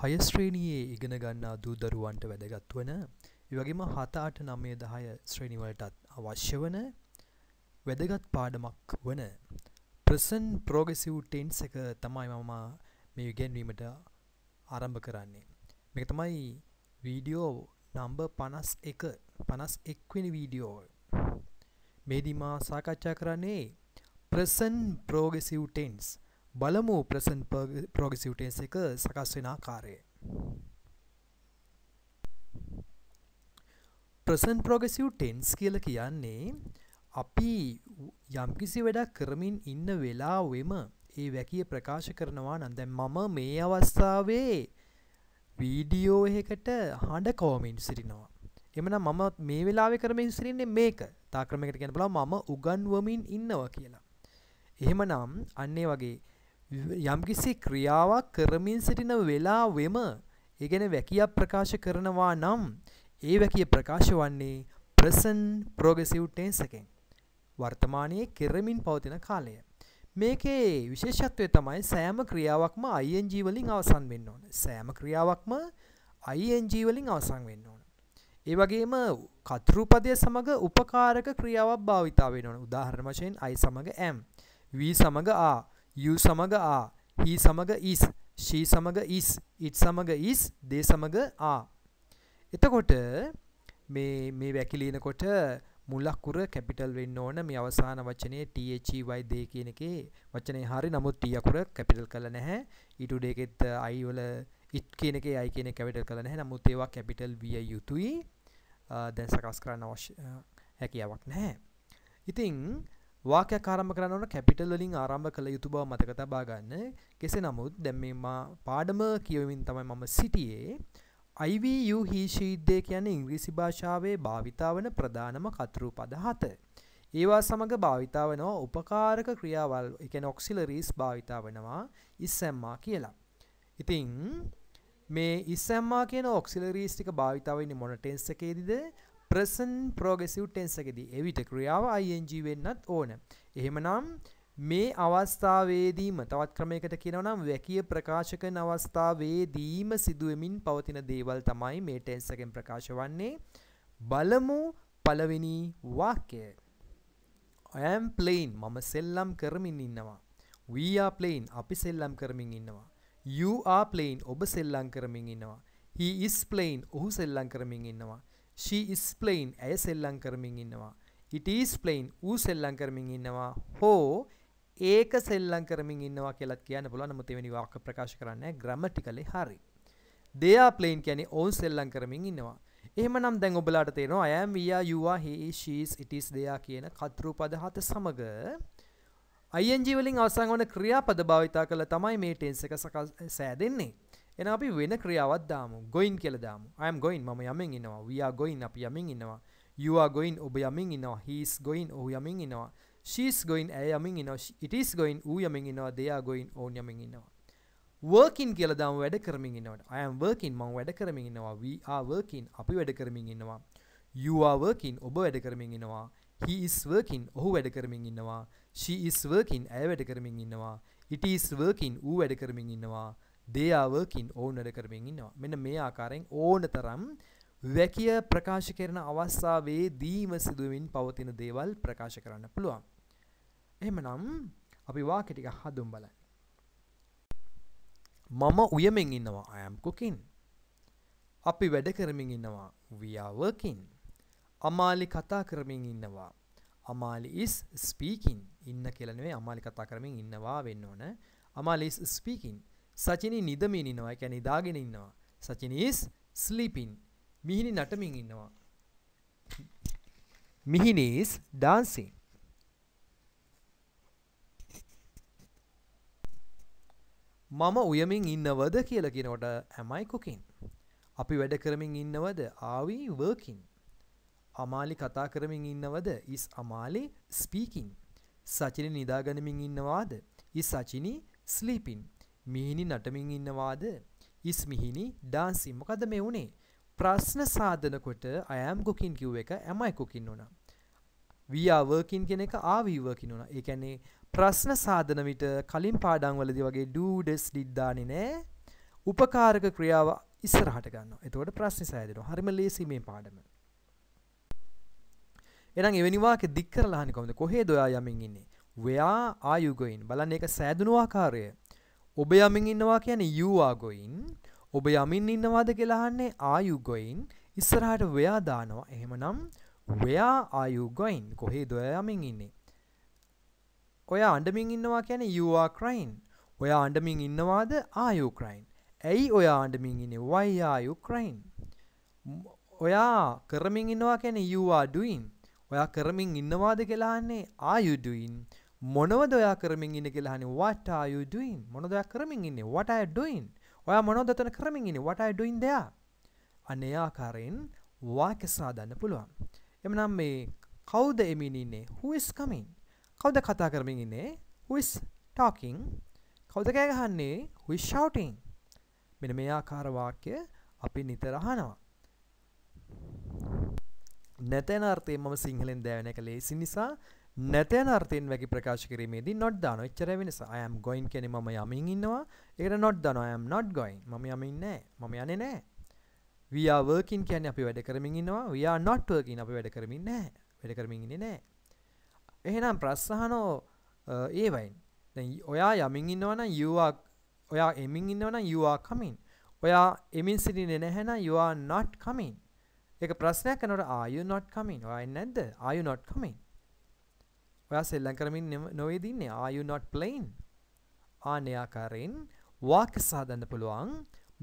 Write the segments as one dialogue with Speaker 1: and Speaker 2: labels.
Speaker 1: හයස්ශ්‍රේණයේ ඉගෙන ගන්නා දූ දරුවන්ට වැදගත් වන වගේම හතාට නම්මය දහය ශ්‍රේණිවලටත් අවශ්‍ය වන වැදගත් පාඩමක් වන ප්‍රසන් ප්‍රෝගෙසිව් ටෙන්ස් එක තමයි මම මේ ඉගැන්වීමට ආරම්භ කරන්නේ මේක තමයි වීඩියෝ නම්බ පනස් එක පනස් එක්වෙනි වීඩියෝ මේදීමා සාකච්ඡා කරන්නේ ප්‍රසන් ප්‍රෝගෙසිව් ටෙන්ස් බලමු ප්‍රසන් ප්‍රෝගසිවටේන්ස එක සකස් වෙන ආකාරය ප්‍රසන් ප්‍රෝගසිව් ටෙන්ස් කියල කියන්නේ අපි යම්කිසි වැඩක් කරමින් ඉන්න වෙලාවෙම ඒ වැකිය ප්‍රකාශ කරනවා නම් දැන් මම මේ අවස්ථාවේ වීඩියෝ එකකට හඬ කෝමින් සිටිනවා. එමනම් මම මේ වෙලාවේ කරමින් සිටින්නේ මේක. තා ක්‍රමයකට කියන්න බලව මම උගන්වමින් ඉන්නවා කියලා. එහෙමනම් අන්නේ වගේ යම්කිසි ක්‍රියාවක් කරමින් සිටින වෙලාවෙම ඒ ගැන වැකියක් ප්‍රකාශ කරනවා නම් ඒ වැකිය ප්‍රකාශ වන්නේ present progressive tense එකෙන් වර්තමානයේ කෙරමින් පවතින කාලය. මේකේ විශේෂත්වය තමයි සෑම ක්‍රියාවක්ම ing වලින් අවසන් වෙන්න ඕන. සෑම ක්‍රියාවක්ම ing වලින් අවසන් වෙන්න ඕන. ඒ වගේම කතෘපදය සමග උපකාරක ක්‍රියාවක් භාවිතා වෙන්න ඕන. උදාහරණ වශයෙන් i සමග am, v සමග are you සමග are he සමග is she සමග is it සමග is they සමග are එතකොට මේ මේ වැකිලිනකොට මුලක් උර කැපිටල් වෙන්න ඕන මේ අවසාන වචනේ THEY දෙය කියන එකේ වචනේ හරි නමුත් T අකුර කැපිටල් කරලා නැහැ ඊටුඩ එකෙත් I වල it කියන එකේ I කියන එක කැපිටල් කරලා නැහැ නමුත් ඒවා කැපිටල් විය යුතුයි දැන් සකස් කරන්න අවශ්‍ය හැකියාවක් නැහැ ඉතින් වාකයක් ආරම්භ කරන්න ඕන කැපිටල් වලින් ආරම්භ කළ යුතු බව මතක තබා ගන්න. කෙසේ නමුත් දැන් මේ මා පාඩම කියවමින් තමයි මම සිටියේ. IVU he she they කියන්නේ ඉංග්‍රීසි භාෂාවේ භාවිතා වන ප්‍රධානම කතරු පද හත. ඒවා සමග භාවිතා වෙනවා උපකාරක ක්‍රියාවල්, ඒ කියන්නේ auxiliaries භාවිතා වෙනවා ඉස්සැම්මා කියලා. ඉතින් මේ ඉස්සැම්මා කියන auxiliaries ටික භාවිතා වෙන්නේ මොන tense එකේදීද? ප්‍රසන් ප්‍රෝගෙසිව් ටෙන්ස් එකදී එවිට ක්‍රියාව ing වෙන්නත් ඕන. එහෙමනම් මේ අවස්ථාවේදීම තවත් ක්‍රමයකට කියනවා නම් වැකිය ප්‍රකාශ කරන අවස්ථාවේදීම සිදුවෙමින් පවතින දේවල් තමයි මේ ටෙන්ස් එකෙන් ප්‍රකාශ වන්නේ. බලමු පළවෙනි වාක්‍යය. I am playing මම සෙල්ලම් කරමින් ඉන්නවා. We are playing අපි සෙල්ලම් කරමින් ඉන්නවා. You are playing ඔබ සෙල්ලම් කරමින් ඉන්නවා. He is playing ඔහු සෙල්ලම් කරමින් ඉන්නවා. she is playing ඇය සෙල්ලම් කරමින් ඉන්නවා it is playing ඌ සෙල්ලම් කරමින් ඉන්නවා හෝ ඒක සෙල්ලම් කරමින් ඉන්නවා කියලා කියන්න පුළුවන් නමුත් එවැනි වාක්‍ය ප්‍රකාශ කරන්නේ ග්‍රැමටිකලි හරි. they are playing කියන්නේ ඔවුන් සෙල්ලම් කරමින් ඉන්නවා. එහෙමනම් දැන් ඔබලාට තේරෙනවා I am we are you are he is she is it is they are කියන කතෘ පද හත සමග ing වලින් අවසන් වන ක්‍රියාපද භාවිතා කළා තමයි මේ ටෙන්ස් එක සෑදෙන්නේ. එන අපි වෙන ක්‍රියාවත් දාමු ගොයින් කියලා දාමු i am going මම යමින් ඉනවා we are going අපි යමින් ඉනවා you are going ඔබ යමින් ඉනවා he is going ඔහු යමින් ඉනවා she is going ඇය යමින් ඉනවා it is going ඌ යමින් ඉනවා they are going ඔවුන් යමින් ඉනවා working කියලා දාමු වැඩ කරමින් ඉනවට i am working මම වැඩ කරමින් ඉනවා we are working අපි වැඩ කරමින් ඉනවා you are working ඔබ වැඩ කරමින් ඉනවා he is working ඔහු වැඩ කරමින් ඉන්නවා she is working ඇය වැඩ කරමින් ඉන්නවා it is working ඌ වැඩ කරමින් ඉන්නවා දේයාවකින් ඕවුන් වැඩ කරමින් ඉන්නවා මෙන්න මේ ආකාරයෙන් ඕන තරම් වැකිය ප්‍රකාශ කරන අවස්ථාවේ දීම සිදුවමින් පවතින දේවල් ප්‍රකාශ කරන්න පුළුවන් එහෙමනම් අපි වාක්‍ය ටික හඳුන් බලන්න මම උයමෙන් ඉන්නවා I am cooking අපි වැඩ කරමින් ඉන්නවා we are working අමාලි කතා කරමින් ඉන්නවා අමාලි is speaking ඉන්න කියලා නෙවෙයි අමාලි කතා කරමින් ඉන්නවා වෙන්න ඕන අමාලි is speaking සචිනී නිදමින් ඉනවා. ඒ කියන්නේ දාගෙන ඉන්නවා. සචිනී is sleeping. මිහිනි නටමින් ඉන්නවා. මිහිනි is dancing. මම උයමින් ඉන්නවද කියලා කියනකොට am I cooking? අපි වැඩ කරමින් ඉන්නවද? are we working? අමාලි කතා කරමින් ඉන්නවද? is Amali speaking? Sachini නිදාගනිමින් ඉන්නවාද? is Sachini sleeping? මිහිනි නටමින් ඉන්නවාද ඉස්මිහිනි ඩාන්සි මොකද මේ වුනේ ප්‍රශ්න සාධනකොට අයම් කුකින් කිව් එක ඇමයි කුකින් වුණා වර්කින් කෙන එක ආවීවකින් වුණා ඒ කියන්නේ ප්‍රශ්න සාධන විට කලින් පාඩම් වලදී වගේ ඩූඩස් ඩිඩ්දානේ නෑ උපකාරක ක්‍රියාව ඉස්සරහට ගන්නවා එතකොට ප්‍රශ්න සෑදෙනවා හරිම ලේසි මේ පාඩම එහෙනම් එවැනි වාක්‍ය දික් කරලා අහන්නේ කොහොමද කොහේද ඔයා යමින් ඉන්නේ where are you going බලන්න ඒක සෑදුණු ආකාරය ඔබ යමින් ඉන්නවා කියන්නේ you are going. ඔබ යමින් ඉන්නවාද කියලා අහන්නේ are you going? ඉස්සරහට where දානවා. එහෙමනම් where are you going? කොහේද ඔයා යමින් ඉන්නේ? ඔයා අඬමින් ඉන්නවා කියන්නේ you are crying. ඔයා අඬමින් ඉන්නවාද are you crying? ඇයි ඔයා අඬමින් ඉන්නේ? why are you crying? ඔයා කරමින් ඉන්නවා කියන්නේ you are doing. ඔයා කරමින් ඉන්නවාද කියලා අහන්නේ are you doing? මොනවද ඔයා කරමින් ඉන්න කියලා අහන්නේ what are you doing මොනවද ඔයා කරමින් ඉන්නේ what are you doing ඔයා මොනවද එතන කරමින් ඉන්නේ what are you doing there අනේ ආකාරයෙන් වාක්‍ය සාදන්න පුළුවන් එමනම් මේ කවුද එමින් ඉන්නේ who is coming කවුද කතා කරමින් ඉන්නේ who is talking කවුද කෑ ගහන්නේ who is shouting මෙන්න මේ ආකාර වාක්‍ය අපි නිතර අහනවා නැතන අර්ථයෙන් මම සිංහලෙන් දෑවන එක ලේසි නිසා නැතයන අර්ථයෙන් වැකි ප්‍රකාශ කිරීමේදී නොට් දාන එච්චර වෙනස අයම් ගොයින් කෙනෙ මම යමින් ඉන්නවා ඒකට නොට් දාන අයම් නොට් ගොයින් මම යමින් නෑ මම යන්නේ නෑ we are working කියන්නේ අපි වැඩ කරමින් ඉන්නවා we are not working අපි වැඩ කරමින් නෑ වැඩ කරමින් ඉන්නේ නෑ එහෙනම් ප්‍රස්සහනෝ ඒවයින් දැන් ඔයා යමින් ඉන්නවනම් you are ඔයා එමින් ඉන්නවනම් you are coming ඔයා එමින් සිටින්නේ නැහැ නම් you are not coming ඒක ප්‍රශ්නයක් කරනකොට are you not coming ඔයා එන්නේ නැද්ද are you not coming ඔයා සෙල්ලම් කරමින් නොවේද ඉන්නේ are you not playing ආනේ ආකාරයෙන් වාක්‍ය සාදන්න පුළුවන්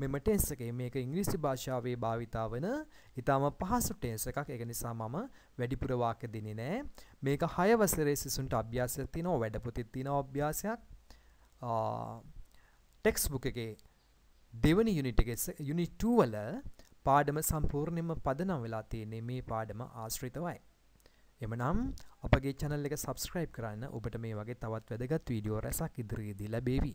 Speaker 1: මෙම ටෙන්ස් එකේ මේක ඉංග්‍රීසි භාෂාවේ භාවිතා වන ඊටම පහසු ටෙන්ස් එකක් ඒක නිසා මම වැඩිපුර වාක්‍ය දෙන්නේ නෑ මේක 6 වසරේ සිසුන්ට අභ්‍යාසයක් තියෙනවා වැඩ පොතේ තියෙනවා අභ්‍යාසයක් ටෙක්ස් බුක් එකේ දෙවනි යුනිට් එකේ යුනිට් 2 වල පාඩම සම්පූර්ණයෙන්ම පදනම් වෙලා තියෙන්නේ මේ පාඩම ආශ්‍රිතවයි එමනම් අපගේ channel එක subscribe කරන්න ඔබට මේ වගේ තවත් වැදගත් වීඩියෝ රැසක් ඉදිරියේදී ලැබේවි